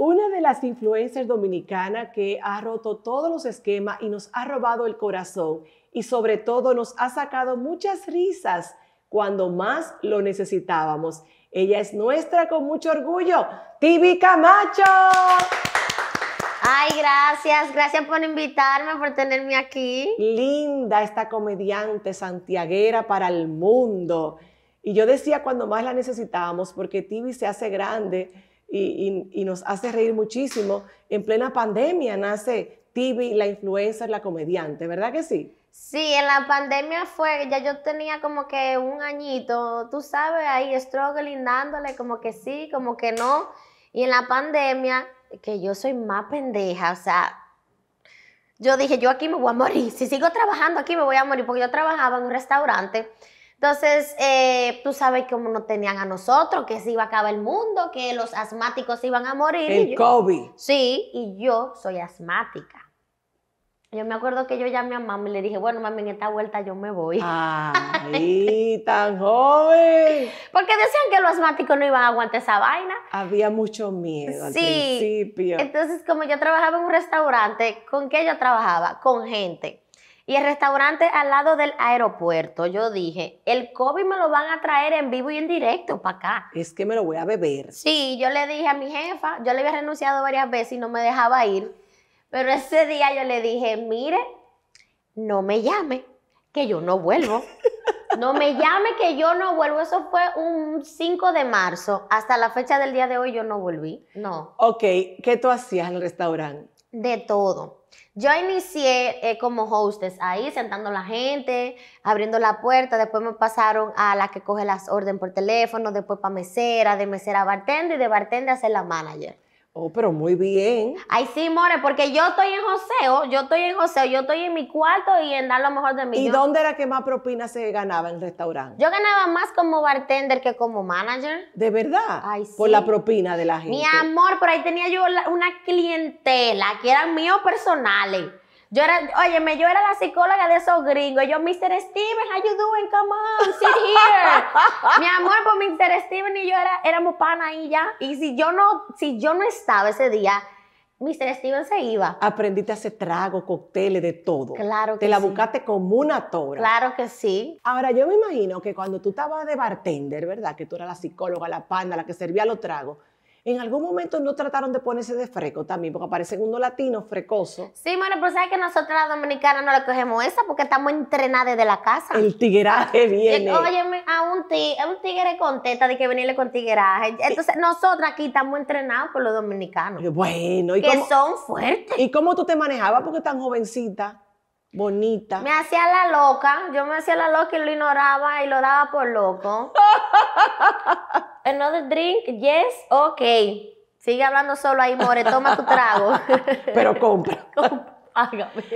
Una de las influencers dominicanas que ha roto todos los esquemas y nos ha robado el corazón y sobre todo nos ha sacado muchas risas cuando más lo necesitábamos. Ella es nuestra con mucho orgullo, Tibi Camacho. Ay, gracias, gracias por invitarme, por tenerme aquí. Linda esta comediante santiaguera para el mundo. Y yo decía cuando más la necesitábamos, porque Tibi se hace grande y, nos hace reír muchísimo. En plena pandemia nace TV, la influencer, la comediante, ¿verdad que sí? Sí, en la pandemia fue, ya yo tenía como que un añito, tú sabes, ahí struggling, dándole como que sí, como que no. Y en la pandemia, que yo soy más pendeja, o sea, yo dije, yo aquí me voy a morir, si sigo trabajando aquí me voy a morir, porque yo trabajaba en un restaurante entonces, eh, tú sabes cómo no tenían a nosotros, que se iba a acabar el mundo, que los asmáticos iban a morir. El y COVID. Sí, y yo soy asmática. Yo me acuerdo que yo llamé a mamá y le dije, bueno, mami, en esta vuelta yo me voy. ¡Ay, tan joven! Porque decían que los asmáticos no iban a aguantar esa vaina. Había mucho miedo al principio. Entonces, como yo trabajaba en un restaurante, ¿con qué yo trabajaba? Con gente. Y el restaurante al lado del aeropuerto, yo dije, el COVID me lo van a traer en vivo y en directo para acá. Es que me lo voy a beber. Sí, yo le dije a mi jefa, yo le había renunciado varias veces y no me dejaba ir. Pero ese día yo le dije, mire, no me llame, que yo no vuelvo. No me llame, que yo no vuelvo. Eso fue un 5 de marzo. Hasta la fecha del día de hoy yo no volví. No. Ok, ¿qué tú hacías en el restaurante? De todo yo inicié eh, como hostess ahí, sentando la gente, abriendo la puerta, después me pasaron a la que coge las órdenes por teléfono, después para mesera, de mesera a bartender y de bartender a ser la manager. Oh, pero muy bien. Ay, sí, More, porque yo estoy en joseo, yo estoy en joseo, yo estoy en mi cuarto y en dar lo mejor de mí. ¿Y dónde era que más propina se ganaba en el restaurante? Yo ganaba más como bartender que como manager. ¿De verdad? Ay, sí. Por la propina de la gente. Mi amor, por ahí tenía yo una clientela que eran míos personales. Yo era, óyeme, yo era la psicóloga de esos gringos. Yo, Mr. Steven, how you doing? Come on, sit here. Mi amor, pues Mr. Steven y yo era, éramos pana ahí ya. Y si yo no, si yo no estaba ese día, Mr. Steven se iba. Aprendiste a hacer tragos, cócteles, de todo. Claro que Te la buscaste como una tora. Claro que sí. Ahora, yo me imagino que cuando tú estabas de bartender, ¿verdad? Que tú eras la psicóloga, la panda, la que servía los tragos en algún momento no trataron de ponerse de freco también, porque aparecen unos latinos frecosos. Sí, bueno, pero sabes que nosotros las dominicanas no le cogemos esa porque estamos entrenadas desde la casa. El tigueraje viene. Óyeme, a un, tigre un tigre contenta de que venirle con tigueraje. Entonces, nosotros aquí estamos entrenados por los dominicanos. Bueno, y Que son fuertes. ¿Y cómo tú te manejabas porque tan jovencita? bonita. Me hacía la loca, yo me hacía la loca y lo ignoraba y lo daba por loco. Another drink, yes, ok. Sigue hablando solo ahí, More, toma tu trago. Pero compra.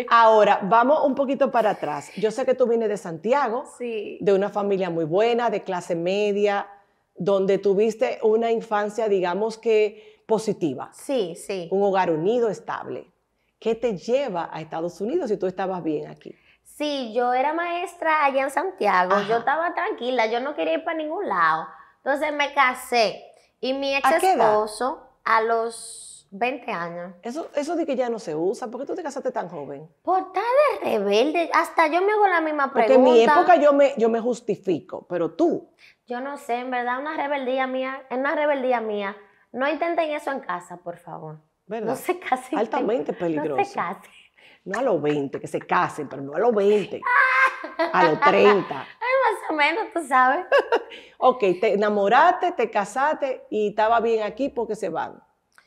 Ahora, vamos un poquito para atrás. Yo sé que tú vienes de Santiago, de una familia muy buena, de clase media, donde tuviste una infancia, digamos que positiva. Sí, sí. Un hogar unido, estable. ¿Qué te lleva a Estados Unidos si tú estabas bien aquí? Sí, yo era maestra allá en Santiago, yo estaba tranquila, yo no quería ir para ningún lado. Entonces me casé y mi ex esposo a, los 20 años. Eso, eso de que ya no se usa, ¿por qué tú te casaste tan joven? Por estar de rebelde, hasta yo me hago la misma pregunta. Porque en mi época yo me, yo me justifico, pero tú. Yo no sé, en verdad una rebeldía mía, es una rebeldía mía. No intenten eso en casa, por favor. No se casen. Altamente peligroso. No se casen. No a los 20, que se casen, pero no a los 20. a los 30. Ay, más o menos, tú sabes. ok, te enamoraste, te casaste y estaba bien aquí porque se van.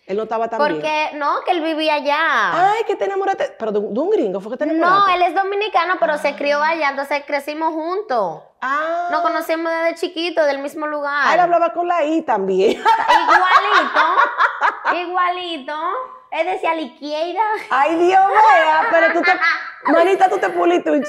Él no estaba tan Porque, qué no, que él vivía allá. Ay, que te enamoraste. Pero de, un gringo fue que te enamoraste. No, él es dominicano, pero se ah. crió allá, entonces crecimos juntos. Ah. Nos conocimos desde chiquito, del mismo lugar. Ah, él hablaba con la I también. Igualito. igualito. Él decía izquierda. Ay, Dios mío, pero tú te. Manita, tú te puliste un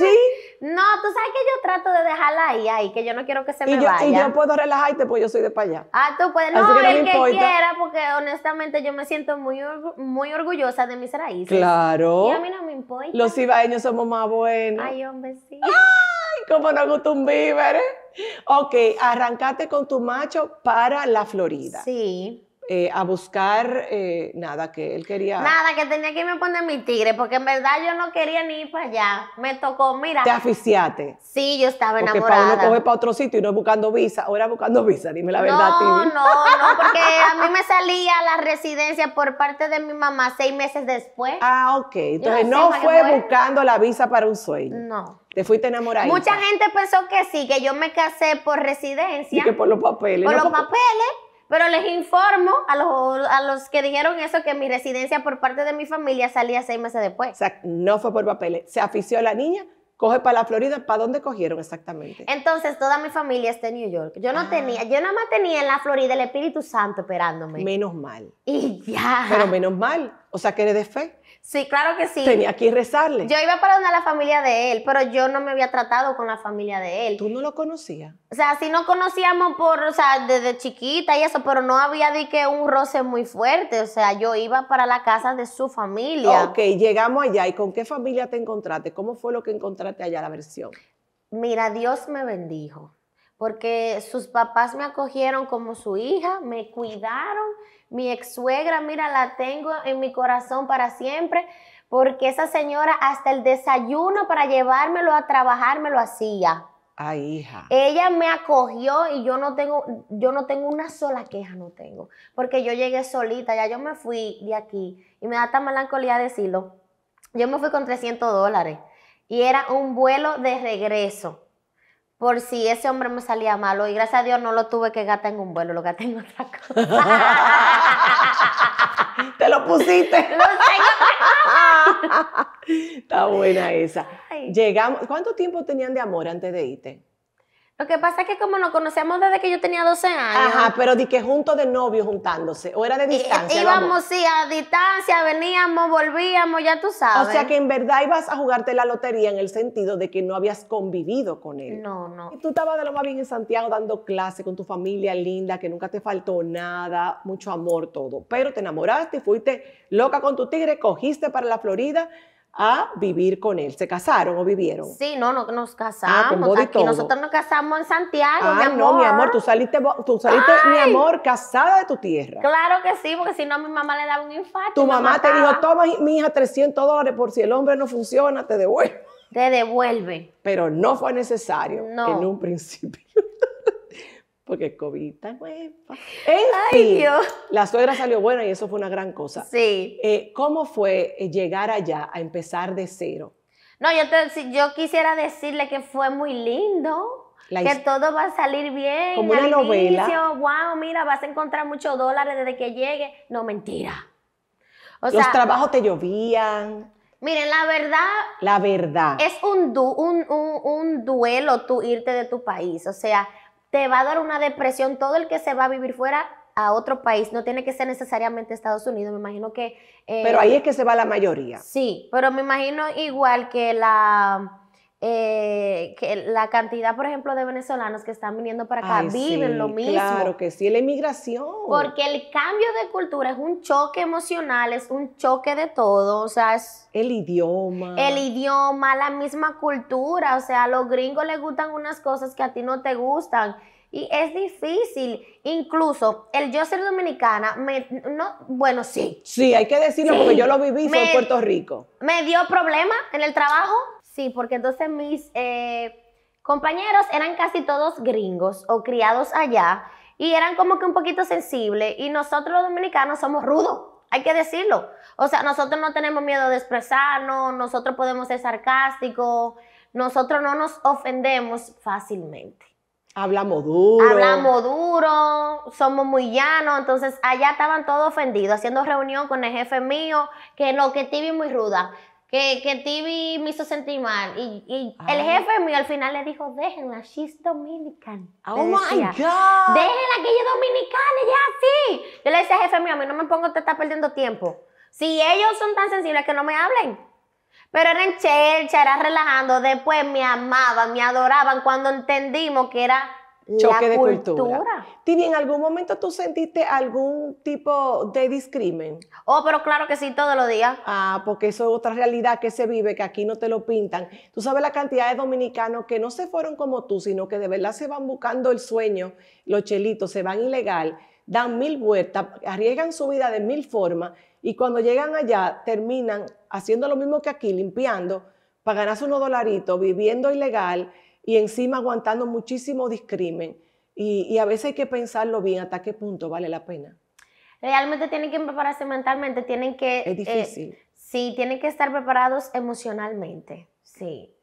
no, tú sabes que yo trato de dejarla ahí, ahí, que yo no quiero que se me vaya. Y yo puedo relajarte porque yo soy de para allá. Ah, tú puedes, no, que el que quiera, porque honestamente yo me siento muy, muy orgullosa de mis raíces. Claro. Y a mí no me importa. Los ibaeños somos más buenos. Ay, hombre, sí. Ay, cómo nos gusta un bíber, Ok, arrancate con tu macho para la Florida. Sí. Eh, a buscar eh, nada que él quería. Nada, que tenía que irme a poner mi tigre, porque en verdad yo no quería ni ir para allá. Me tocó, mira. Te aficiate Sí, yo estaba enamorada. Porque uno coge para otro sitio y no buscando visa, ahora buscando visa, dime la verdad, No, no, no, porque a mí me salía la residencia por parte de mi mamá seis meses después. Ah, ok. Entonces no, fue buscando la visa para un sueño. No. Te fuiste enamorada. Mucha gente pensó que sí, que yo me casé por residencia. Y que por los papeles. Por los papeles pero les informo a los, que dijeron eso que mi residencia por parte de mi familia salía seis meses después. O sea, no fue por papeles. Se afició la niña, coge para la Florida, ¿para dónde cogieron exactamente? Entonces toda mi familia está en New York. Yo no ah. tenía, yo nada más tenía en la Florida el Espíritu Santo esperándome. Menos mal. Y ya. Pero menos mal, o sea que eres de fe. Sí, claro que sí. Tenía que rezarle. Yo iba para donde la familia de él, pero yo no me había tratado con la familia de él. ¿Tú no lo conocías? O sea, sí nos conocíamos por, o sea, desde chiquita y eso, pero no había de que un roce muy fuerte. O sea, yo iba para la casa de su familia. Ok, llegamos allá. ¿Y con qué familia te encontraste? ¿Cómo fue lo que encontraste allá la versión? Mira, Dios me bendijo, porque sus papás me acogieron como su hija, me cuidaron mi ex suegra, mira, la tengo en mi corazón para siempre, porque esa señora hasta el desayuno para llevármelo a trabajar me lo hacía. Ay, hija. Ella me acogió y yo no tengo, yo no tengo una sola queja, no tengo. Porque yo llegué solita, ya yo me fui de aquí. Y me da tan melancolía decirlo. Yo me fui con 300 dólares. Y era un vuelo de regreso por si ese hombre me salía malo y gracias a Dios no lo tuve que gata en un vuelo, lo gata en otra cosa. Te lo pusiste. Está buena esa. Llegamos, ¿cuánto tiempo tenían de amor antes de irte? Lo que pasa es que como nos conocíamos desde que yo tenía 12 años. Ajá, pero di que juntos de novio juntándose, o era de eh, distancia. íbamos, sí, a distancia, veníamos, volvíamos, ya tú sabes. O sea que en verdad ibas a jugarte la lotería en el sentido de que no habías convivido con él. No, no. Y tú estabas de lo más bien en Santiago dando clase con tu familia linda, que nunca te faltó nada, mucho amor, todo. Pero te enamoraste, fuiste loca con tu tigre, cogiste para la Florida a vivir con él. ¿Se casaron o vivieron? Sí, no, no nos ah, casamos. Aquí nosotros nos casamos en Santiago, ah, amor. no, mi amor, tú saliste, mi amor, casada de tu tierra. Claro que sí, porque si no a mi mamá le daba un infarto. Tu mamá te dijo, toma, mi hija, 300 dólares por si el hombre no funciona, te devuelve. Te devuelve. Pero no fue necesario en un principio porque COVID está nueva. En fin, la suegra salió buena y eso fue una gran cosa. Sí. Eh, ¿Cómo fue eh, llegar allá a empezar de cero? No, yo, quisiera decirle que fue muy lindo. que todo va a salir bien. Como una novela. Inicio, wow, mira, vas a encontrar muchos dólares desde que llegue. No, mentira. Los trabajos te llovían. Miren, la verdad. La verdad. Es un, un, un duelo tú irte de tu país. O sea, va a dar una depresión todo el que se va a vivir fuera a otro país, no tiene que ser necesariamente Estados Unidos, me imagino que... Eh, pero ahí es que se va la mayoría. Sí, pero me imagino igual que la eh, que la cantidad, por ejemplo, de venezolanos que están viniendo para acá viven lo mismo. Claro que sí, la inmigración. Porque el cambio de cultura es un choque emocional, es un choque de todo, o sea, es... El idioma. El idioma, la misma cultura, o sea, a los gringos les gustan unas cosas que a ti no te gustan. Y es difícil, incluso el yo ser dominicana, no, bueno, sí. Sí, hay que decirlo porque yo lo viví, en Puerto Rico. Me dio problema en el trabajo Sí, porque entonces mis eh, compañeros eran casi todos gringos o criados allá y eran como que un poquito sensibles y nosotros los dominicanos somos rudos hay que decirlo. O sea, nosotros no tenemos miedo de expresarnos, nosotros podemos ser sarcásticos, nosotros no nos ofendemos fácilmente. Hablamos duro. Hablamos duro, somos muy llanos, entonces allá estaban todos ofendidos, haciendo reunión con el jefe mío, que no, que tibi muy ruda que, que TV me hizo sentir mal. Y, y el jefe mío al final le dijo, déjenla, she's Dominican. Oh my God. Déjenla que ella es dominicana, ya sí. Yo le decía, jefe mío, a mí no me pongo, usted está perdiendo tiempo. Si ellos son tan sensibles que no me hablen. Pero era en chelcha, era relajando. Después me amaban, me adoraban cuando entendimos que era choque de cultura. cultura. ¿en algún momento tú sentiste algún tipo de discrimen? Oh, pero claro que sí, todos los días. Ah, porque eso es otra realidad que se vive, que aquí no te lo pintan. Tú sabes la cantidad de dominicanos que no se fueron como tú, sino que de verdad se van buscando el sueño, los chelitos, se van ilegal, dan mil vueltas, arriesgan su vida de mil formas y cuando llegan allá terminan haciendo lo mismo que aquí, limpiando, para ganarse unos dolaritos, viviendo ilegal y encima aguantando muchísimo discrimen. Y, a veces hay que pensarlo bien hasta qué punto vale la pena. Realmente tienen que prepararse mentalmente, tienen que... Es eh, difícil. sí, tienen que estar preparados emocionalmente, sí.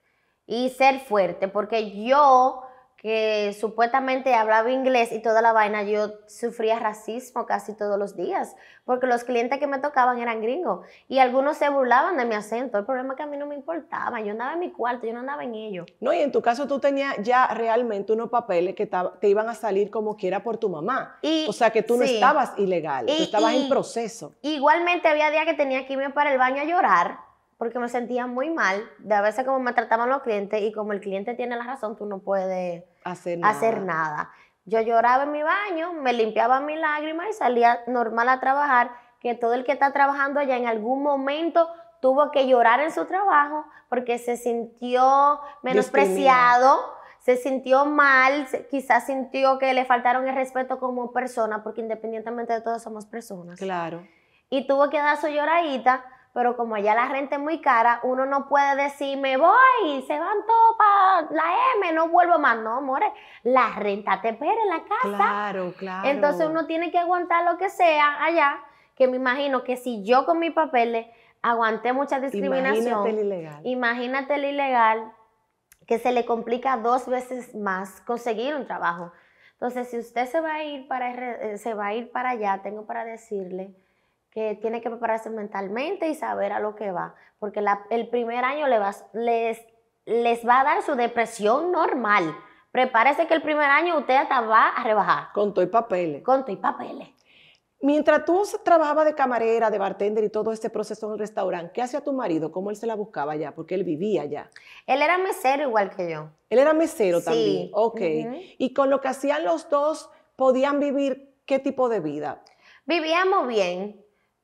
Y ser fuerte, porque yo que supuestamente hablaba inglés y toda la vaina, yo sufría racismo casi todos los días, porque los clientes que me tocaban eran gringos y algunos se burlaban de mi acento. El problema es que a mí no me importaba, yo andaba en mi cuarto, yo no andaba en ello. No, y en tu caso tú tenías ya realmente unos papeles que te iban a salir como quiera por tu mamá. o sea que tú no estabas ilegal, tú estabas en proceso. Igualmente había días que tenía que irme para el baño a llorar porque me sentía muy mal de a veces como me trataban los clientes y como el cliente tiene la razón, tú no puedes hacer nada. Yo lloraba en mi baño, me limpiaba mis lágrimas y salía normal a trabajar, que todo el que está trabajando allá en algún momento tuvo que llorar en su trabajo porque se sintió menospreciado, se sintió mal, quizás sintió que le faltaron el respeto como persona, porque independientemente de todos somos personas. Claro. Y tuvo que dar su lloradita pero como allá la renta es muy cara, uno no puede decir, me voy, se van todo para la M, no vuelvo más. No, amores, la renta te espera en la casa. Claro, claro. Entonces uno tiene que aguantar lo que sea allá, que me imagino que si yo con mis papeles aguanté mucha discriminación. Imagínate el ilegal. Imagínate el ilegal que se le complica dos veces más conseguir un trabajo. Entonces, si usted se va a ir para, eh, se va a ir para allá, tengo para decirle que tiene que prepararse mentalmente y saber a lo que va, porque el primer año les, va a dar su depresión normal. Prepárese que el primer año usted hasta va a rebajar. Con todo y papeles. Con y papeles. Mientras tú trabajabas de camarera, de bartender y todo este proceso en el restaurante, ¿qué hacía tu marido? ¿Cómo él se la buscaba allá? Porque él vivía allá. Él era mesero igual que yo. Él era mesero también. Ok. Y con lo que hacían los dos, ¿podían vivir qué tipo de vida? Vivíamos bien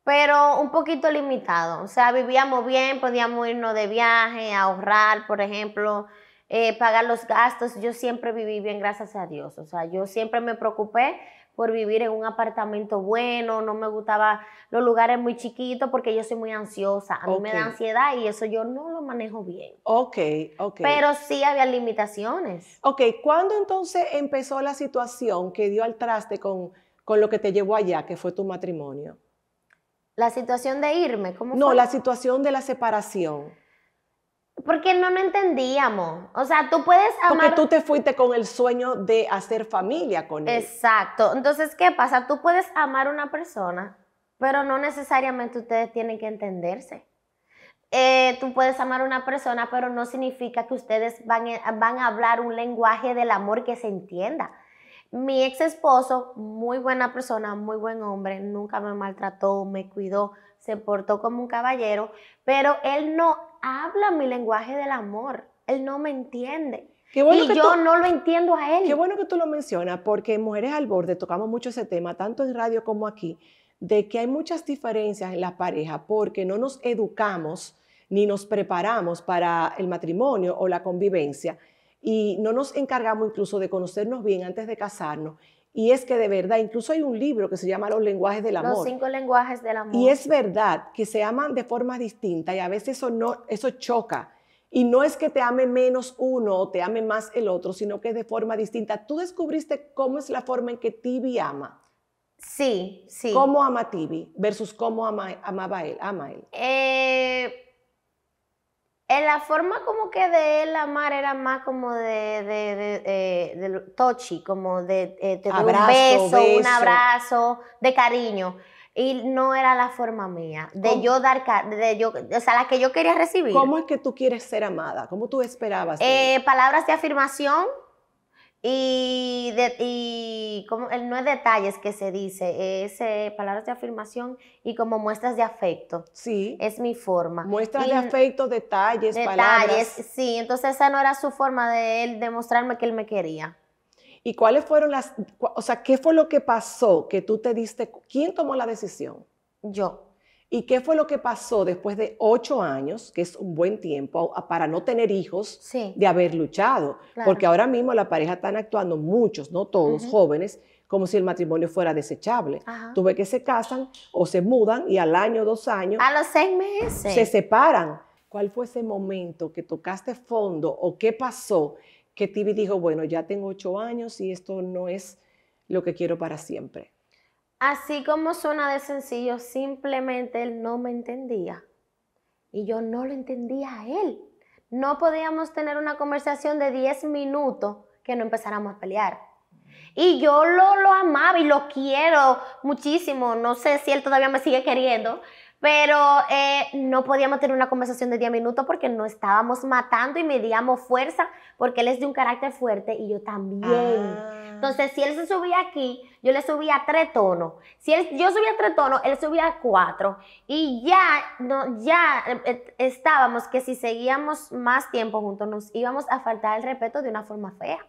pero un poquito limitado. O sea, vivíamos bien, podíamos irnos de viaje, ahorrar, por ejemplo, eh, pagar los gastos. Yo siempre viví bien, gracias a Dios. O sea, yo siempre me preocupé por vivir en un apartamento bueno, no me gustaba los lugares muy chiquitos porque yo soy muy ansiosa, a mí me da ansiedad y eso yo no lo manejo bien. Ok, ok. Pero sí había limitaciones. Ok, ¿cuándo entonces empezó la situación que dio al traste con, con lo que te llevó allá, que fue tu matrimonio? La situación de irme, ¿cómo No, la situación de la separación. Porque no, lo entendíamos. O sea, tú puedes amar. Porque tú te fuiste con el sueño de hacer familia con él. Exacto. Entonces, ¿qué pasa? Tú puedes amar a una persona, pero no necesariamente ustedes tienen que entenderse. Eh, tú puedes amar a una persona, pero no significa que ustedes van e, a hablar un lenguaje del amor que se entienda. Mi ex esposo, muy buena persona, muy buen hombre, nunca me maltrató, me cuidó, se portó como un caballero, pero él no habla mi lenguaje del amor, él no me entiende. y yo no lo entiendo a él. Qué bueno que tú lo mencionas, porque en Mujeres al Borde tocamos mucho ese tema, tanto en radio como aquí, de que hay muchas diferencias en la pareja porque no nos educamos ni nos preparamos para el matrimonio o la convivencia y no nos encargamos incluso de conocernos bien antes de casarnos. Y es que de verdad, incluso hay un libro que se llama Los lenguajes del amor. Los cinco lenguajes del amor. Y es verdad que se aman de forma distinta y a veces eso, no, eso choca. Y no es que te ame menos uno o te ame más el otro, sino que es de forma distinta. ¿Tú descubriste cómo es la forma en que Tibi ama? Sí, sí. ¿Cómo ama Tibi versus cómo ama, amaba él? Ama él. Eh la forma como que de él amar era más como de, de, de, tochi, como de, eh, un beso, un abrazo, de cariño. Y no era la forma mía, de yo dar, de yo, o sea, la que yo quería recibir. ¿Cómo es que tú quieres ser amada? ¿Cómo tú esperabas? Eh, palabras de afirmación, y, de, como, no es detalles que se dice, es eh, palabras de afirmación y como muestras de afecto. Sí. Es mi forma. Muestras de afecto, detalles, detalles palabras. sí. Entonces esa no era su forma de él demostrarme que él me quería. ¿Y cuáles fueron las, o sea, qué fue lo que pasó que tú te diste, quién tomó la decisión? Yo. ¿Y qué fue lo que pasó después de ocho años, que es un buen tiempo para no tener hijos, de haber luchado? Porque ahora mismo la pareja están actuando muchos, no todos, jóvenes, como si el matrimonio fuera desechable. Tuve que se casan o se mudan y al año, dos años... A los seis meses. Se separan. ¿Cuál fue ese momento que tocaste fondo o qué pasó que Tibi dijo, bueno, ya tengo ocho años y esto no es lo que quiero para siempre? Así como suena de sencillo, simplemente él no me entendía. Y yo no lo entendía a él. No podíamos tener una conversación de 10 minutos que no empezáramos a pelear. Y yo lo, lo amaba y lo quiero muchísimo. No sé si él todavía me sigue queriendo, pero eh, no podíamos tener una conversación de 10 minutos porque no estábamos matando y medíamos fuerza porque él es de un carácter fuerte y yo también. Ah. Entonces, si él se subía aquí, yo le subía tres tonos. Si yo subía tres tonos, él subía cuatro. Y ya, no, ya eh, estábamos que si seguíamos más tiempo juntos nos íbamos a faltar el respeto de una forma fea.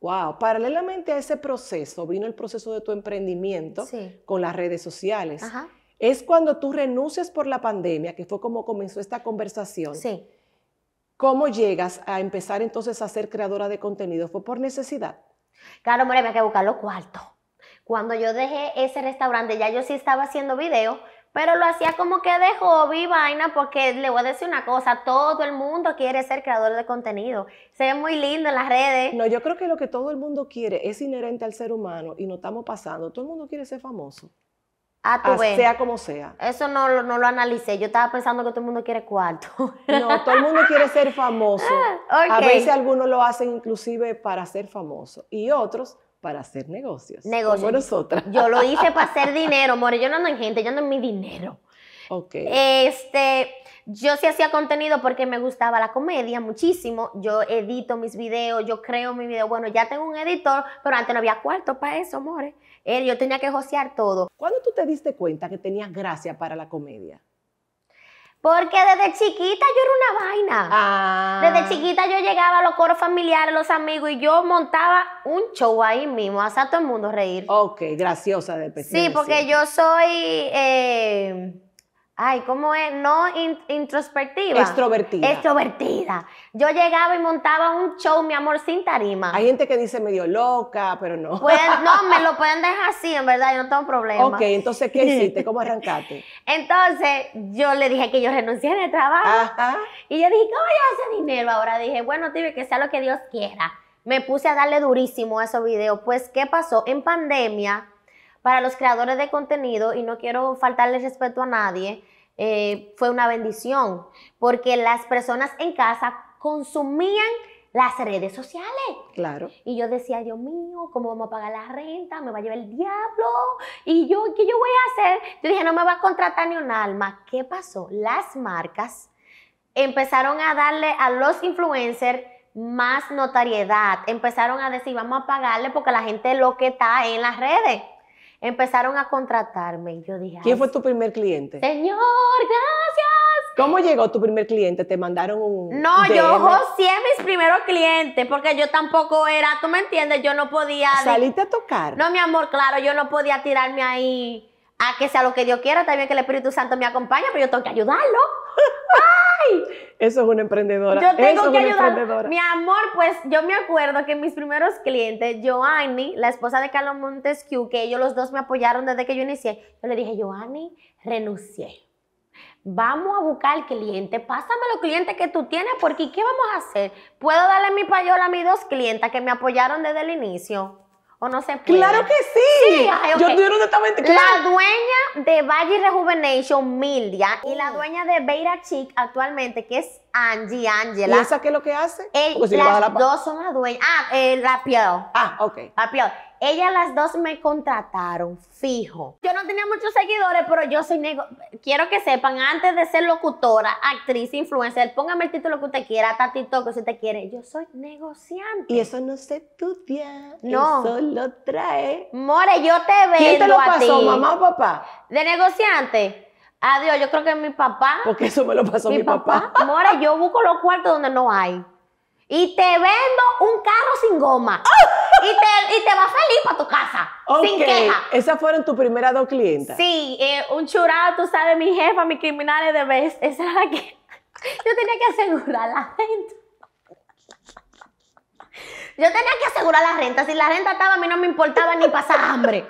Wow, paralelamente a ese proceso vino el proceso de tu emprendimiento con las redes sociales. Es cuando tú renuncias por la pandemia, que fue como comenzó esta conversación. Sí. ¿Cómo llegas a empezar entonces a ser creadora de contenido? ¿Fue por necesidad? Claro, More, me hay que buscar los cuartos. Cuando yo dejé ese restaurante, ya yo sí estaba haciendo video, pero lo hacía como que de hobby, vaina, porque le voy a decir una cosa, todo el mundo quiere ser creador de contenido. Se ve muy lindo en las redes. No, yo creo que lo que todo el mundo quiere es inherente al ser humano y no estamos pasando. Todo el mundo quiere ser famoso. Ah, ah, sea como sea. Eso no, no, lo analicé. Yo estaba pensando que todo el mundo quiere cuarto. No, todo el mundo quiere ser famoso. A veces algunos lo hacen inclusive para ser famoso y otros para hacer negocios. Negocios. Como nosotras. Yo lo hice para hacer dinero, More. Yo no ando en gente, yo ando en mi dinero. Ok. Este, yo sí hacía contenido porque me gustaba la comedia muchísimo. Yo edito mis videos, yo creo mis videos Bueno, ya tengo un editor, pero antes no había cuarto para eso, More. Él, yo tenía que josear todo. ¿Cuándo tú te diste cuenta que tenías gracia para la comedia? Porque desde chiquita yo era una vaina. Ah. Desde chiquita yo llegaba a los coros familiares, los amigos, y yo montaba un show ahí mismo, hacía todo el mundo reír. Ok, graciosa de Sí, porque yo soy... Eh, Ay, ¿cómo es? No introspectiva. Extrovertida. Extrovertida. Yo llegaba y montaba un show, mi amor, sin tarima. Hay gente que dice medio loca, pero no. Pues, no, me lo pueden dejar así, en verdad, yo no tengo problema. Ok, entonces, ¿qué hiciste? ¿Cómo arrancaste? entonces, yo le dije que yo renuncié de trabajo. Y yo dije, ¿cómo a hacer dinero? Ahora dije, bueno, tío, que sea lo que Dios quiera. Me puse a darle durísimo a esos videos. Pues, ¿qué pasó? En pandemia para los creadores de contenido, y no quiero faltarle respeto a nadie, eh, fue una bendición, porque las personas en casa consumían las redes sociales. Claro. Y yo decía, Dios mío, ¿cómo vamos a pagar la renta? ¿Me va a llevar el diablo? ¿Y yo qué yo voy a hacer? Yo dije, no me va a contratar ni un alma. ¿Qué pasó? Las marcas empezaron a darle a los influencers más notariedad. Empezaron a decir, vamos a pagarle porque la gente lo que está en las redes empezaron a contratarme yo dije... ¿Quién fue tu primer cliente? Señor, gracias. ¿Cómo llegó tu primer cliente? ¿Te mandaron un... No, yo josé mis primeros clientes porque yo tampoco era, tú me entiendes, yo no podía... Saliste a tocar. No, mi amor, claro, yo no podía tirarme ahí a que sea lo que Dios quiera, también que el Espíritu Santo me acompañe, pero yo tengo que ayudarlo. ¡Ay! Eso es una emprendedora. Yo tengo que ayudarlo. Mi amor, pues yo me acuerdo que mis primeros clientes, Joanny, la esposa de Carlos Montesquieu, que ellos los dos me apoyaron desde que yo inicié, yo le dije, Joanny, renuncié. Vamos a buscar cliente, pásame los clientes que tú tienes, porque ¿qué vamos a hacer? Puedo darle mi payola a mis dos clientes que me apoyaron desde el inicio ¿O no se puede? ¡Claro que sí! sí ay, okay. Yo estoy claro. La dueña de Valle Rejuvenation, Mildia, y la oh. dueña de Beira Chic actualmente, que es Angie Angela. ¿Y esa qué es lo que hace? las dos son las dueñas. Ah, el la Ah, ok. La ellas las dos me contrataron, fijo. Yo no tenía muchos seguidores, pero yo soy nego... Quiero que sepan, antes de ser locutora, actriz, influencer, póngame el título que usted quiera, tatito, que usted quiere. Yo soy negociante. Y eso no se estudia. No. Eso lo trae. More, yo te veo. ¿Quién te lo pasó, mamá o papá? De negociante. Adiós, yo creo que mi papá. Porque eso me lo pasó mi, papá. papá. More, yo busco los cuartos donde no hay y te vendo un carro sin goma. ¡Oh! Y, te, y vas feliz para tu casa, sin queja. Esas fueron tus primeras dos clientes. Sí, eh, un churado, tú sabes, mi jefa, mis criminales de vez. Esa era la que yo tenía que asegurar la renta. Yo tenía que asegurar la renta. Si la renta estaba, a mí no me importaba ni pasar hambre.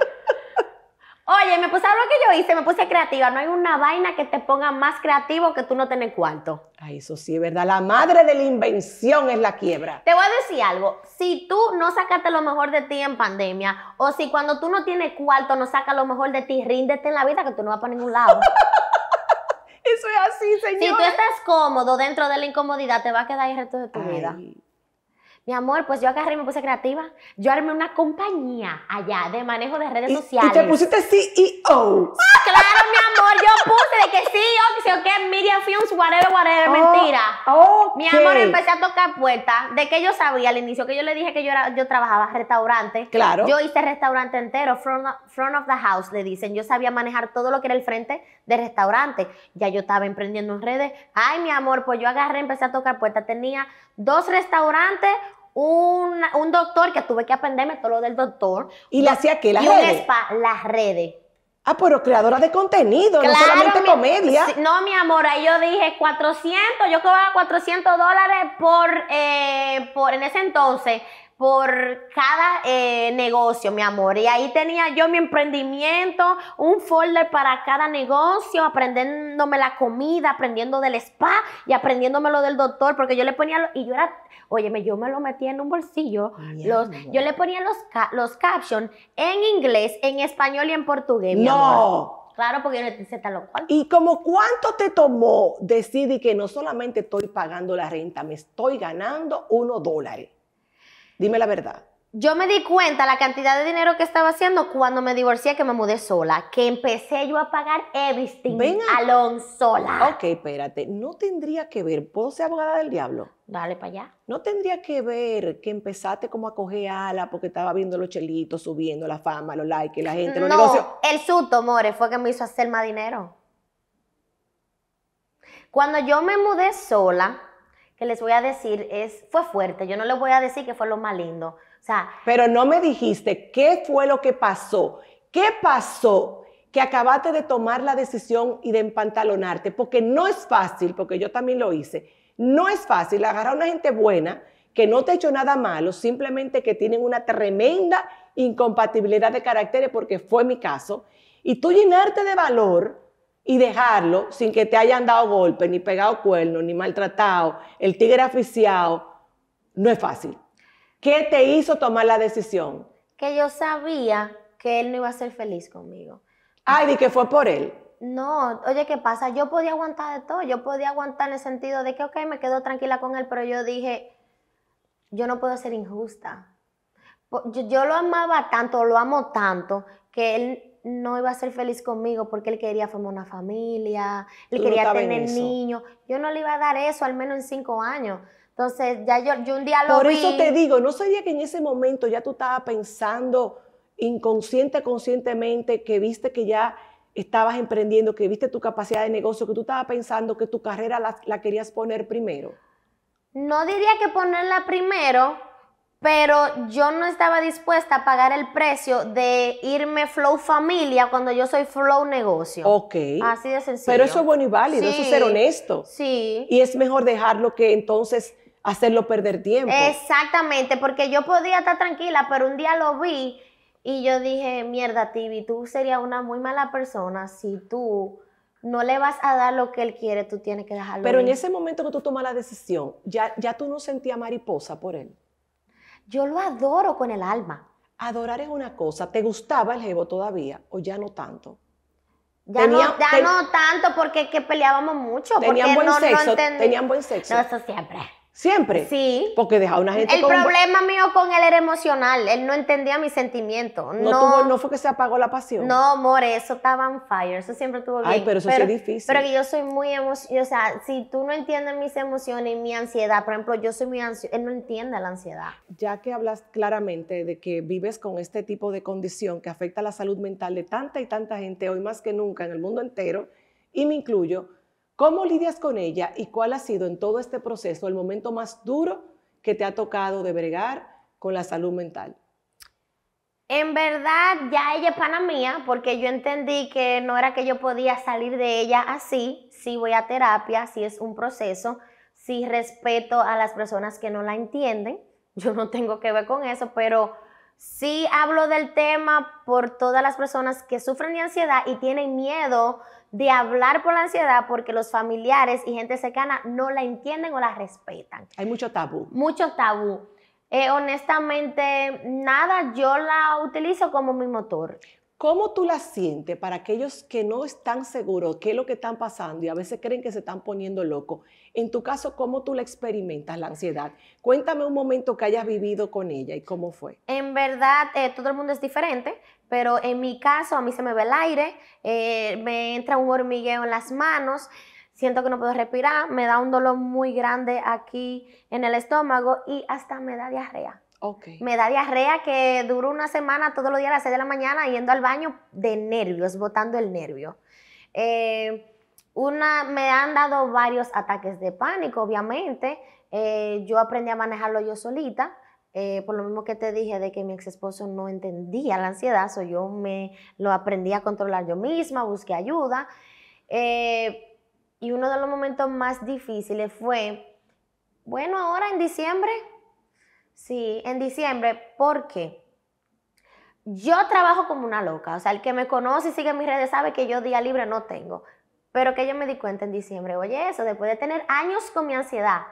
Oye, me puse a lo que yo hice, me puse creativa. No hay una vaina que te ponga más creativo que tú no tener cuarto. Ay, eso sí, es ¿verdad? La madre de la invención es la quiebra. Te voy a decir algo. Si tú no sacaste lo mejor de ti en pandemia, o si cuando tú no tienes cuarto no sacas lo mejor de ti, ríndete en la vida que tú no vas para ningún lado. Eso es así, señor. Si tú estás cómodo dentro de la incomodidad, te va a quedar el resto de tu vida. Mi amor, pues yo agarré y me puse creativa. Yo armé una compañía allá de manejo de redes sociales. Y te pusiste CEO. Ah, claro, mi amor, yo puse de que CEO, que Miriam que Media Films, whatever, whatever, oh, mentira. Mi amor, empecé a tocar puertas. De que yo sabía al inicio, que yo le dije que yo, era, yo trabajaba restaurante. Claro. Yo hice restaurante entero, front, front of the house, le dicen. Yo sabía manejar todo lo que era el frente de restaurante. Ya yo estaba emprendiendo en redes. Ay, mi amor, pues yo agarré, empecé a tocar puertas. Tenía dos restaurantes un, doctor que tuve que aprenderme todo lo del doctor. ¿Y le hacía qué? ¿Las redes? las redes. Ah, pero creadora de contenido, no solamente mi, comedia. No, mi amor, ahí yo dije 400, yo cobraba 400 dólares por, eh, por en ese entonces por cada eh, negocio, mi amor. Y ahí tenía yo mi emprendimiento, un folder para cada negocio, aprendiéndome la comida, aprendiendo del spa y aprendiéndome lo del doctor, porque yo le ponía, y yo era, óyeme, yo me lo metía en un bolsillo, los, yo le ponía los, los captions en inglés, en español y en portugués. Mi amor. Claro, porque yo necesito lo cual. ¿Y como cuánto te tomó decidir que no solamente estoy pagando la renta, me estoy ganando uno dólares? Dime la verdad. Yo me di cuenta la cantidad de dinero que estaba haciendo cuando me divorcié, que me mudé sola, que empecé yo a pagar everything Ven a... sola. Ok, espérate, no tendría que ver, ¿puedo ser abogada del diablo? Dale para allá. No tendría que ver que empezaste como a coger ala porque estaba viendo los chelitos, subiendo la fama, los likes, la gente, los no, el susto, more, fue que me hizo hacer más dinero. Cuando yo me mudé sola, que les voy a decir es, fue fuerte, yo no les voy a decir que fue lo más lindo. Pero no me dijiste qué fue lo que pasó, qué pasó que acabaste de tomar la decisión y de empantalonarte, porque no es fácil, porque yo también lo hice, no es fácil agarrar a una gente buena que no te ha hecho nada malo, simplemente que tienen una tremenda incompatibilidad de caracteres, porque fue mi caso, y tú llenarte de valor y dejarlo sin que te hayan dado golpe, ni pegado cuernos, ni maltratado, el tigre aficiado, no es fácil. ¿Qué te hizo tomar la decisión? Que yo sabía que él no iba a ser feliz conmigo. Ay, di que fue por él? No, oye, ¿qué pasa? Yo podía aguantar de todo, yo podía aguantar en el sentido de que, ok, me quedo tranquila con él, pero yo dije, yo no puedo ser injusta. yo lo amaba tanto, lo amo tanto, que él no iba a ser feliz conmigo porque él quería formar una familia, él quería tener niños. Yo no le iba a dar eso, al menos en cinco años. Entonces, ya yo, un día lo Por eso te digo, no sería que en ese momento ya tú estabas pensando inconsciente, conscientemente, que viste que ya estabas emprendiendo, que viste tu capacidad de negocio, que tú estabas pensando que tu carrera la querías poner primero. No diría que ponerla primero, pero yo no estaba dispuesta a pagar el precio de irme flow familia cuando yo soy flow negocio. Ok. Así de sencillo. Pero eso es bueno y válido, eso es ser honesto. Sí. Y es mejor dejarlo que entonces hacerlo perder tiempo. Exactamente, porque yo podía estar tranquila, pero un día lo vi y yo dije, mierda, Tibi, tú serías una muy mala persona si tú no le vas a dar lo que él quiere, tú tienes que dejarlo. Pero en ese momento que tú tomas la decisión, ya, ya tú no sentías mariposa por él. Yo lo adoro con el alma. Adorar es una cosa. ¿Te gustaba el jevo todavía o ya no tanto? Ya, no, tanto porque que peleábamos mucho. Tenían buen sexo. tenían buen sexo. No, eso siempre. Siempre. Sí. Porque dejaba una gente. El problema mío con él era emocional. Él no entendía mis sentimientos. No, no, fue que se apagó la pasión. No, more, eso estaba en fire. Eso siempre tuvo bien. Ay, pero eso sí es difícil. Pero que yo soy muy emocional. O sea, si tú no entiendes mis emociones y mi ansiedad, por ejemplo, yo soy muy ansiosa. Él no entiende la ansiedad. Ya que hablas claramente de que vives con este tipo de condición que afecta la salud mental de tanta y tanta gente hoy más que nunca en el mundo entero, y me incluyo ¿Cómo lidias con ella y cuál ha sido en todo este proceso el momento más duro que te ha tocado de bregar con la salud mental? En verdad, ya ella es pana mía, porque yo entendí que no era que yo podía salir de ella así. Si voy a terapia, si es un proceso, si respeto a las personas que no la entienden. Yo no tengo que ver con eso, pero sí hablo del tema por todas las personas que sufren de ansiedad y tienen miedo de hablar por la ansiedad porque los familiares y gente cercana no la entienden o la respetan. Hay mucho tabú. Mucho tabú. Eh, honestamente, nada, yo la utilizo como mi motor. ¿Cómo tú la sientes para aquellos que no están seguros qué es lo que están pasando y a veces creen que se están poniendo locos? En tu caso, ¿cómo tú la experimentas, la ansiedad? Cuéntame un momento que hayas vivido con ella y cómo fue. En verdad, eh, todo el mundo es diferente, pero en mi caso, a mí se me ve el aire, eh, me entra un hormigueo en las manos, siento que no puedo respirar, me da un dolor muy grande aquí en el estómago y hasta me da diarrea. Me da diarrea que duró una semana todos los días a las 6 de la mañana yendo al baño de nervios, botando el nervio. Eh, una, me han dado varios ataques de pánico, obviamente. Eh, yo aprendí a manejarlo yo solita. Eh, por lo mismo que te dije de que mi ex esposo no entendía la ansiedad, yo me lo aprendí a controlar yo misma, busqué ayuda. y uno de los momentos más difíciles fue, bueno, ahora en diciembre Sí, en diciembre, porque yo trabajo como una loca. O sea, el que me conoce y sigue mis redes sabe que yo día libre no tengo. Pero que yo me di cuenta en diciembre, oye, eso, después de tener años con mi ansiedad,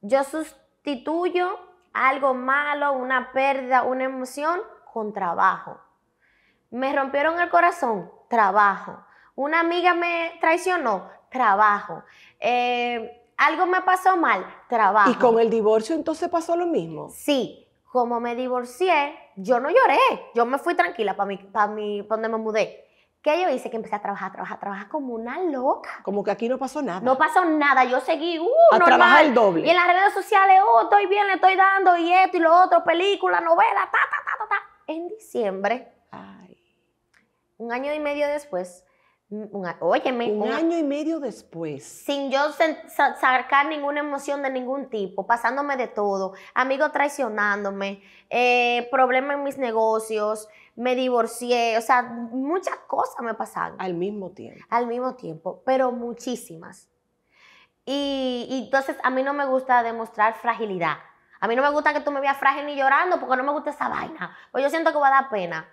yo sustituyo algo malo, una pérdida, una emoción con trabajo. Me rompieron el corazón, trabajo. Una amiga me traicionó, trabajo. Eh, algo me pasó mal, trabajo. ¿Y con el divorcio entonces pasó lo mismo? Sí, como me divorcié, yo no lloré, yo me fui tranquila para mi, para mi, donde me mudé. ¿Qué yo hice? Que empecé a trabajar, trabajar, trabajar como una loca. Como que aquí no pasó nada. No pasó nada, yo seguí, uh, A trabajar el doble. Y en las redes sociales, oh, estoy bien, le estoy dando, y esto y lo otro, película, novela, ta, ta, ta, ta, ta. En diciembre, un año y medio después, un, año y medio después. Sin yo sacar ninguna emoción de ningún tipo, pasándome de todo, Amigo traicionándome, eh, problemas en mis negocios, me divorcié, o sea, muchas cosas me pasaron. Al mismo tiempo. Al mismo tiempo, pero muchísimas. Y, entonces a mí no me gusta demostrar fragilidad. A mí no me gusta que tú me veas frágil ni llorando porque no me gusta esa vaina. Pues yo siento que va a dar pena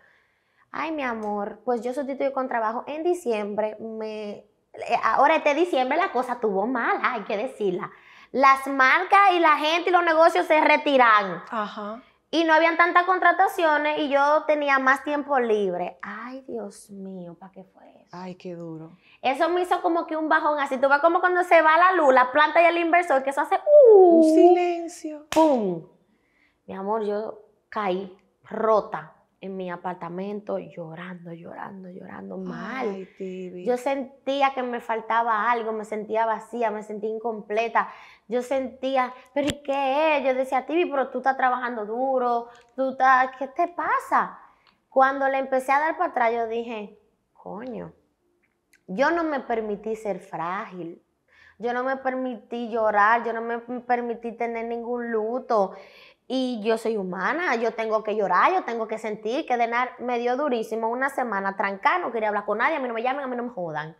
ay mi amor, pues yo sustituí con trabajo en diciembre, me, eh, ahora este diciembre la cosa tuvo mala, hay que decirla. Las marcas y la gente y los negocios se retiran. Ajá. Y no habían tantas contrataciones y yo tenía más tiempo libre. Ay, Dios mío, ¿para qué fue eso? Ay, qué duro. Eso me hizo como que un bajón así. Tú ves como cuando se va la luz, la planta y el inversor, que eso hace uh, un silencio. ¡Pum! Mi amor, yo caí rota en mi apartamento llorando, llorando, llorando mal. yo sentía que me faltaba algo, me sentía vacía, me sentía incompleta. Yo sentía, pero ¿y qué es? Yo decía, Tibi, pero tú estás trabajando duro, tú estás, ¿qué te pasa? Cuando le empecé a dar para atrás, yo dije, coño, yo no me permití ser frágil. Yo no me permití llorar, yo no me permití tener ningún luto. Y yo soy humana, yo tengo que llorar, yo tengo que sentir, que de nada me dio durísimo una semana trancar, no quería hablar con nadie, a mí no me llamen, a mí no me jodan.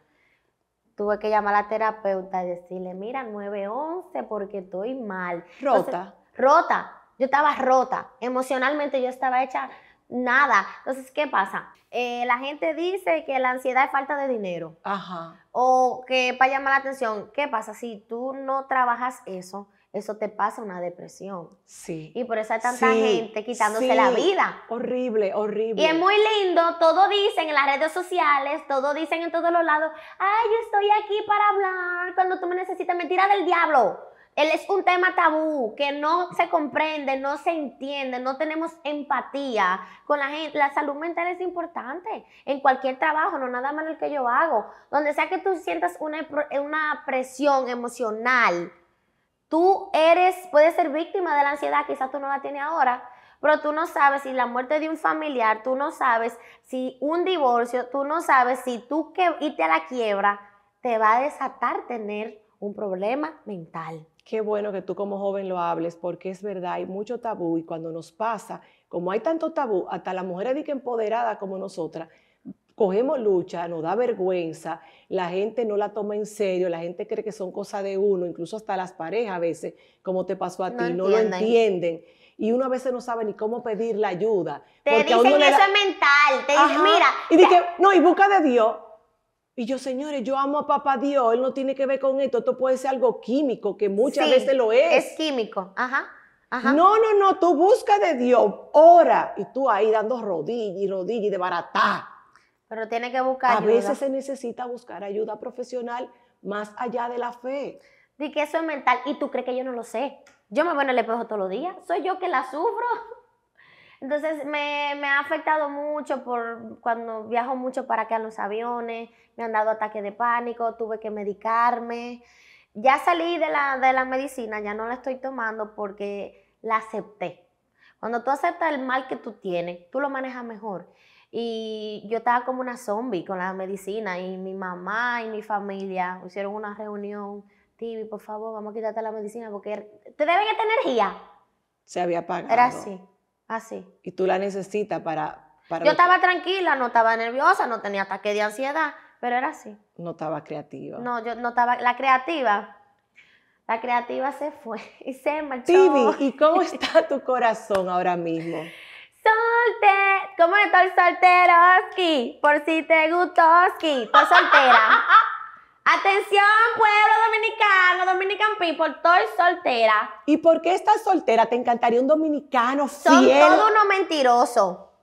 Tuve que llamar a la terapeuta y decirle, mira, 911 porque estoy mal. Rota. rota. Yo estaba rota. Emocionalmente yo estaba hecha nada. Entonces, ¿qué pasa? Eh, la gente dice que la ansiedad es falta de dinero. Ajá. O que para llamar la atención, ¿qué pasa? Si tú no trabajas eso, eso te pasa una depresión. Sí. Y por eso hay tanta gente quitándose la vida. Horrible, horrible. Y es muy lindo, todo dicen en las redes sociales, todo dicen en todos los lados, ay, yo estoy aquí para hablar cuando tú me necesitas, mentira del diablo. Él es un tema tabú que no se comprende, no se entiende, no tenemos empatía con la gente. La salud mental es importante en cualquier trabajo, no nada más el que yo hago. Donde sea que tú sientas una, una presión emocional, tú eres, puedes ser víctima de la ansiedad, quizás tú no la tienes ahora, pero tú no sabes si la muerte de un familiar, tú no sabes si un divorcio, tú no sabes si tú que irte a la quiebra te va a desatar tener un problema mental. Qué bueno que tú como joven lo hables, porque es verdad, hay mucho tabú y cuando nos pasa, como hay tanto tabú, hasta las mujeres que empoderada como nosotras, cogemos lucha, nos da vergüenza, la gente no la toma en serio, la gente cree que son cosas de uno, incluso hasta las parejas a veces, como te pasó a ti, no lo entienden. Y uno a veces no sabe ni cómo pedir la ayuda. Te dicen eso es mental, te mira. Y dije, no, y busca de Dios. Y yo, señores, yo amo a papá Dios, él no tiene que ver con esto, esto puede ser algo químico, que muchas veces lo es. Es químico, ajá, ajá. No, no, no, tú busca de Dios, ora, y tú ahí dando rodillas y rodillas y de baratá. Pero tiene que buscar ayuda. A veces se necesita buscar ayuda profesional más allá de la fe. Di que eso es mental y tú crees que yo no lo sé. Yo me voy en el espejo todos los días. Soy yo que la sufro. Entonces me, ha afectado mucho por cuando viajo mucho para que a los aviones, me han dado ataques de pánico, tuve que medicarme. Ya salí de la, de la medicina, ya no la estoy tomando porque la acepté. Cuando tú aceptas el mal que tú tienes, tú lo manejas mejor. Y yo estaba como una zombie con la medicina y mi mamá y mi familia hicieron una reunión. Tibi, por favor, vamos a quitarte la medicina porque te deben esta energía. Se había apagado. Era así, así. Y tú la necesitas para... para yo estaba tranquila, no estaba nerviosa, no tenía ataque de ansiedad, pero era así. No estaba creativa. No, yo no estaba... La creativa, la creativa se fue y se marchó. Tibi, ¿y cómo está tu corazón ahora mismo? Solte, ¿cómo soltero, solteroski? Por si te gustó, Oski, estoy soltera. Atención, pueblo dominicano, Dominican people, estoy soltera. ¿Y por qué estás soltera? ¿Te encantaría un dominicano fiel? Son todo uno mentiroso.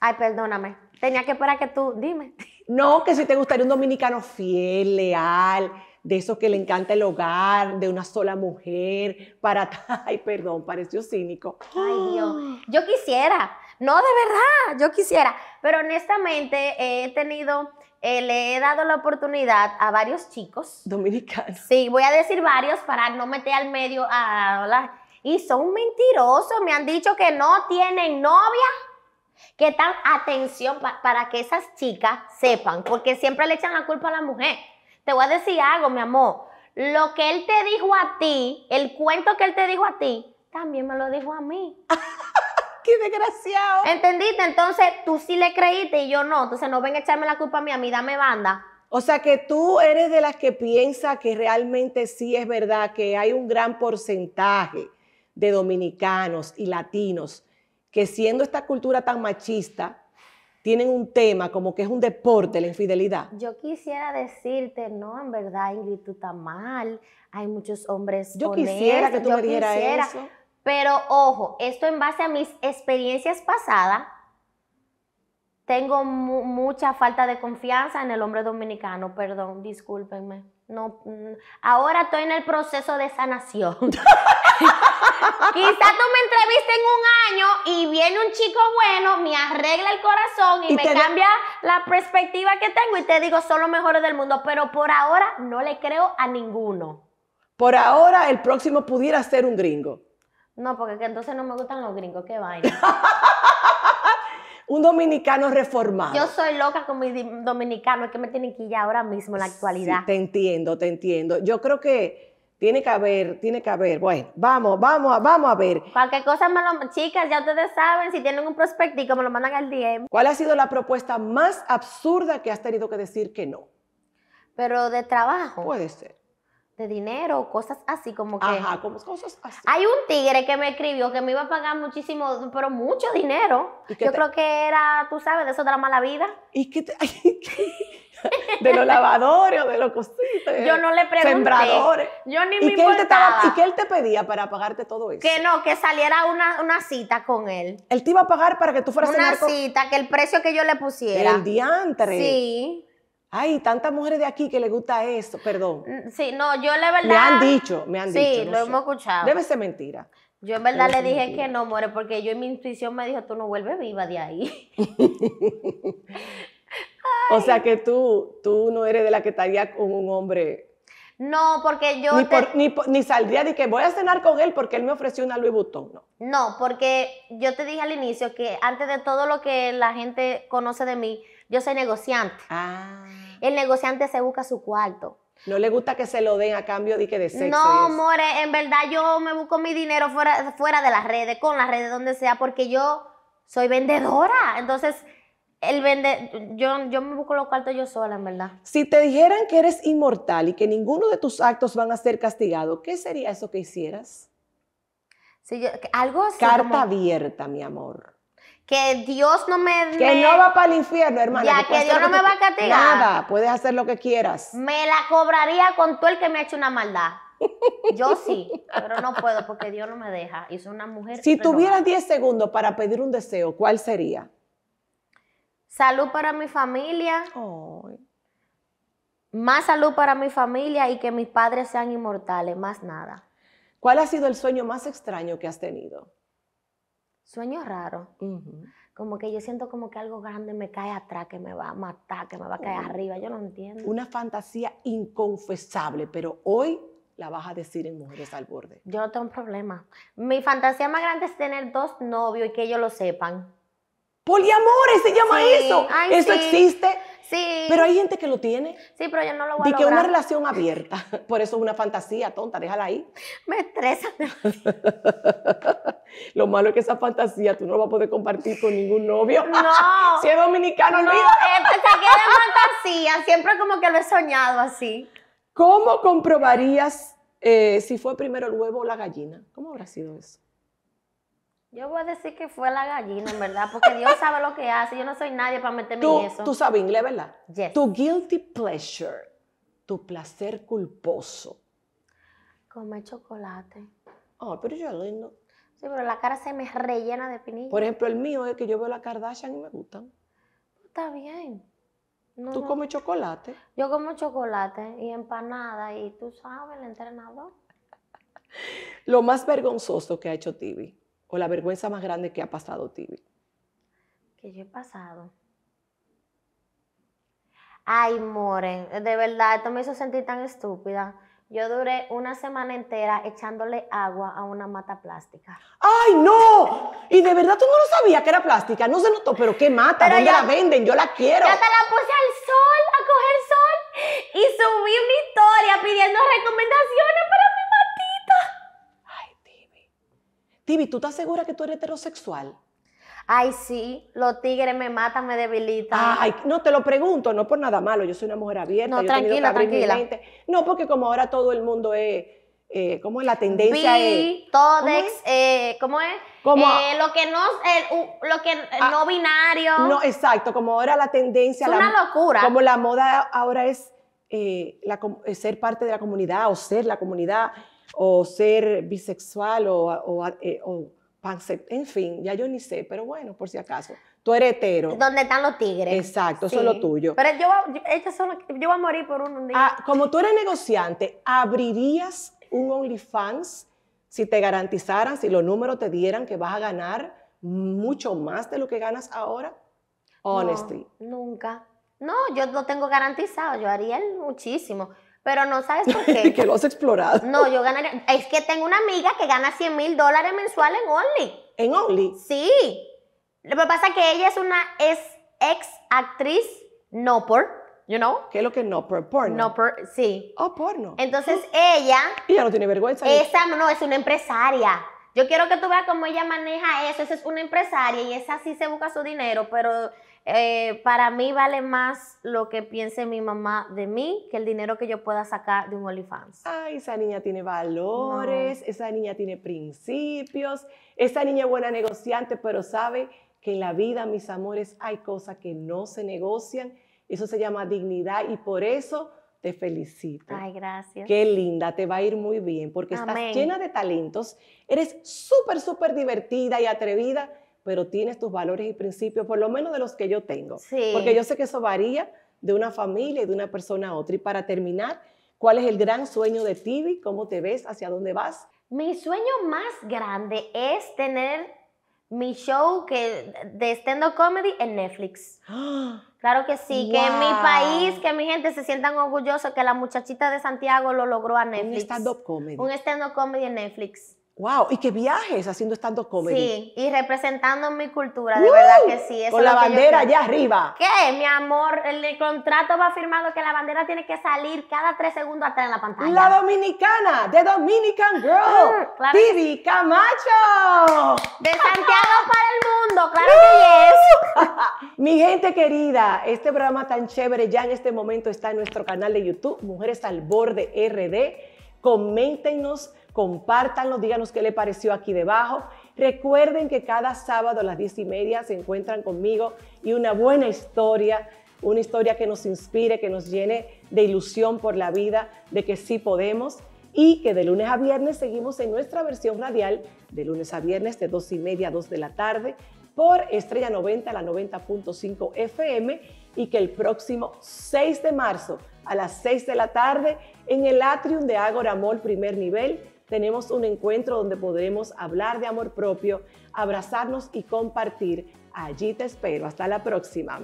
Ay, perdóname. Tenía que esperar que tú, dime. No, que si te gustaría un dominicano fiel, leal, de esos que le encanta el hogar, de una sola mujer, para... Ay, perdón, pareció cínico. Ay, Dios. Yo quisiera, no, de verdad, yo quisiera, pero honestamente he tenido... Eh, le he dado la oportunidad a varios chicos. Dominicanos. Sí, voy a decir varios para no meter al medio a... La, y son mentirosos, me han dicho que no tienen novia. ¿Qué tal? atención para que esas chicas sepan, porque siempre le echan la culpa a la mujer. Te voy a decir algo, mi amor. Lo que él te dijo a ti, el cuento que él te dijo a ti, también me lo dijo a mí. ¡Qué desgraciado! ¿Entendiste? Entonces tú sí le creíste y yo no. Entonces no ven a echarme la culpa a mí, a mí dame banda. O sea que tú eres de las que piensa que realmente sí es verdad que hay un gran porcentaje de dominicanos y latinos que siendo esta cultura tan machista, tienen un tema como que es un deporte la infidelidad. Yo quisiera decirte, no, en verdad, Ingrid, tú estás mal, hay muchos hombres. Yo quisiera que tú me dijeras eso. Pero ojo, esto en base a mis experiencias pasadas, tengo mucha falta de confianza en el hombre dominicano, perdón, discúlpenme. No, mm, ahora estoy en el proceso de sanación. Quizá tú me entrevistes en un año y viene un chico bueno, me arregla el corazón y, me cambia la perspectiva que tengo y te digo son los mejores del mundo, pero por ahora no le creo a ninguno. Por ahora el próximo pudiera ser un gringo. No, porque entonces no me gustan los gringos, qué vaina. un dominicano reformado. Yo soy loca con mi dominicano, es que me tienen que ir ahora mismo en la actualidad. Sí, te entiendo, te entiendo. Yo creo que tiene que haber, tiene que haber. Bueno, vamos, vamos, vamos a ver. Cualquier cosa me Chicas, ya ustedes saben, si tienen un prospectico, me lo mandan al DM. ¿Cuál ha sido la propuesta más absurda que has tenido que decir que no? Pero de trabajo. Puede ser dinero, cosas así como que... Ajá, cosas así. Hay un tigre que me escribió que me iba a pagar muchísimo, pero mucho dinero. Yo creo que era, tú sabes, de eso de la mala vida. ¿Y qué de los lavadores o de los cositas. Yo no le pregunté. Sembradores. Yo ni me ¿Y qué, él te ¿Y qué él te pedía para pagarte todo eso? Que no, que saliera una, cita con él. Él te iba a pagar para que tú fueras Una a cita, que el precio que yo le pusiera. El diantre. Sí. Ay, tantas mujeres de aquí que les gusta eso, perdón. Mm, sí, no, yo la verdad. Me han dicho, me han dicho. Sí, lo hemos escuchado. Debe ser mentira. Yo en verdad le dije que no, more, porque yo en mi intuición me dijo, tú no vuelves viva de ahí. o sea que tú, tú no eres de la que estaría con un hombre no, porque yo. Ni, ni, ni, saldría de que voy a cenar con él porque él me ofreció una Louis Vuitton. No. no, porque yo te dije al inicio que antes de todo lo que la gente conoce de mí, yo soy negociante. Ah. El negociante se busca su cuarto. No le gusta que se lo den a cambio de que de sexo. No, more, en verdad yo me busco mi dinero fuera, fuera de las redes, con las redes, donde sea, porque yo soy vendedora. Entonces, el vende, yo, yo me busco los cuartos yo sola, en verdad. Si te dijeran que eres inmortal y que ninguno de tus actos van a ser castigados, ¿qué sería eso que hicieras? algo Carta abierta, mi amor que Dios no me... Que no va para el infierno, hermana. Ya, que, Dios no me va a castigar. Nada, puedes hacer lo que quieras. Me la cobraría con todo el que me ha hecho una maldad. Yo sí, pero no puedo porque Dios no me deja. Y soy una mujer... Si tuvieras 10 segundos para pedir un deseo, ¿cuál sería? Salud para mi familia. Más salud para mi familia y que mis padres sean inmortales, más nada. ¿Cuál ha sido el sueño más extraño que has tenido? Sueño raro, Como que yo siento como que algo grande me cae atrás, que me va a matar, que me va a caer arriba, yo no entiendo. Una fantasía inconfesable, pero hoy la vas a decir en Mujeres al Borde. Yo no tengo un problema. Mi fantasía más grande es tener dos novios y que ellos lo sepan. Poliamores se llama eso. eso existe. Sí. Pero hay gente que lo tiene. Sí, pero yo no lo voy a a Y que es una relación abierta. Por eso es una fantasía tonta, déjala ahí. Me estresa. lo malo es que esa fantasía tú no la vas a poder compartir con ningún novio. No. si es dominicano, no. No, eh, es pues, saqué fantasía. Siempre como que lo he soñado así. ¿Cómo comprobarías eh, si fue primero el huevo o la gallina? ¿Cómo habrá sido eso? Yo voy a decir que fue la gallina, en verdad, porque Dios sabe lo que hace. Yo no soy nadie para meterme en eso. Tú sabes inglés, ¿verdad? Yes. Tu guilty pleasure, tu placer culposo. Come chocolate. Oh, pero yo lindo. Sí, pero la cara se me rellena de pinillos. Por ejemplo, el mío es que yo veo la Kardashian y me gustan. Está bien. ¿Tú comes chocolate? Yo como chocolate y empanada y tú sabes, el entrenador. Lo más vergonzoso que ha hecho Tibi o la vergüenza más grande que ha pasado, Tibi? Que yo he pasado. Ay, Moren, de verdad, esto me hizo sentir tan estúpida. Yo duré una semana entera echándole agua a una mata plástica. ¡Ay, no! Y de verdad tú no lo sabías que era plástica. No se notó, pero qué mata, ¿dónde la venden? Yo la quiero. Ya te la puse al sol, a coger sol. Y subí una historia pidiendo recomendaciones Tibi, ¿tú te aseguras que tú eres heterosexual? Ay, sí, los tigres me matan, me debilitan. Ay, no te lo pregunto, no por nada malo, yo soy una mujer abierta. No, tranquila, tranquila. No, porque como ahora todo el mundo es, eh, ¿cómo es la tendencia? Bi, todo ¿cómo es? Eh, ¿cómo es? Eh, lo que no, lo que ah, no binario. No, exacto, como ahora la tendencia. Es una locura. Como la moda ahora es la, ser parte de la comunidad o ser la comunidad o ser bisexual o, o, eh, pansexual, en fin, ya yo ni sé, pero bueno, por si acaso. Tú eres hetero. ¿Dónde están los tigres? Exacto, eso es lo tuyo. Pero yo, yo, voy a morir por un día. Ah, como tú eres negociante, ¿abrirías un OnlyFans si te garantizaran, si los números te dieran que vas a ganar mucho más de lo que ganas ahora? Honesty. nunca. No, yo lo tengo garantizado, yo haría muchísimo. Pero no sabes por qué. que lo has explorado. No, yo ganaría. Es que tengo una amiga que gana 100 mil dólares mensual en Only. ¿En Only? Sí. Lo que pasa es que ella es una es ex actriz no por, you know. ¿Qué es lo que es no por? Porno. No por, sí. Oh, porno. Entonces ella. Y ella no tiene vergüenza. Esa no, es una empresaria. Yo quiero que tú veas cómo ella maneja eso. Esa es una empresaria y esa sí se busca su dinero, pero eh, para mí vale más lo que piense mi mamá de mí que el dinero que yo pueda sacar de un OnlyFans. Ay, esa niña tiene valores, esa niña tiene principios, esa niña es buena negociante, pero sabe que en la vida, mis amores, hay cosas que no se negocian. Eso se llama dignidad y por eso te felicito. Ay, gracias. Qué linda, te va a ir muy bien porque estás llena de talentos, eres súper, súper divertida y atrevida pero tienes tus valores y principios, por lo menos de los que yo tengo. Porque yo sé que eso varía de una familia y de una persona a otra. Y para terminar, ¿cuál es el gran sueño de Tibi? ¿Cómo te ves? ¿Hacia dónde vas? Mi sueño más grande es tener mi show que, de stand-up comedy en Netflix. Claro que sí, que en mi país, que mi gente se sientan orgullosos que la muchachita de Santiago lo logró a Netflix. Un stand-up comedy. Un stand-up comedy en Netflix. Wow, y que viajes haciendo estando comedy. Sí, y representando mi cultura, de verdad que sí. Eso con la bandera allá arriba. ¿Qué, mi amor? El, contrato va firmado que la bandera tiene que salir cada tres segundos atrás en la pantalla. La dominicana, de Dominican Girl, uh, Camacho. De Santiago para el mundo, claro que es! mi gente querida, este programa tan chévere ya en este momento está en nuestro canal de YouTube, Mujeres al Borde RD. Coméntenos Compártanlo, díganos qué le pareció aquí debajo. Recuerden que cada sábado a las diez y media se encuentran conmigo y una buena historia, una historia que nos inspire, que nos llene de ilusión por la vida, de que sí podemos y que de lunes a viernes seguimos en nuestra versión radial, de lunes a viernes de dos y media a 2 de la tarde, por Estrella 90, a la 90.5 FM, y que el próximo 6 de marzo a las 6 de la tarde en el atrium de Ágora Mall primer nivel tenemos un encuentro donde podemos hablar de amor propio, abrazarnos y compartir. Allí te espero. Hasta la próxima.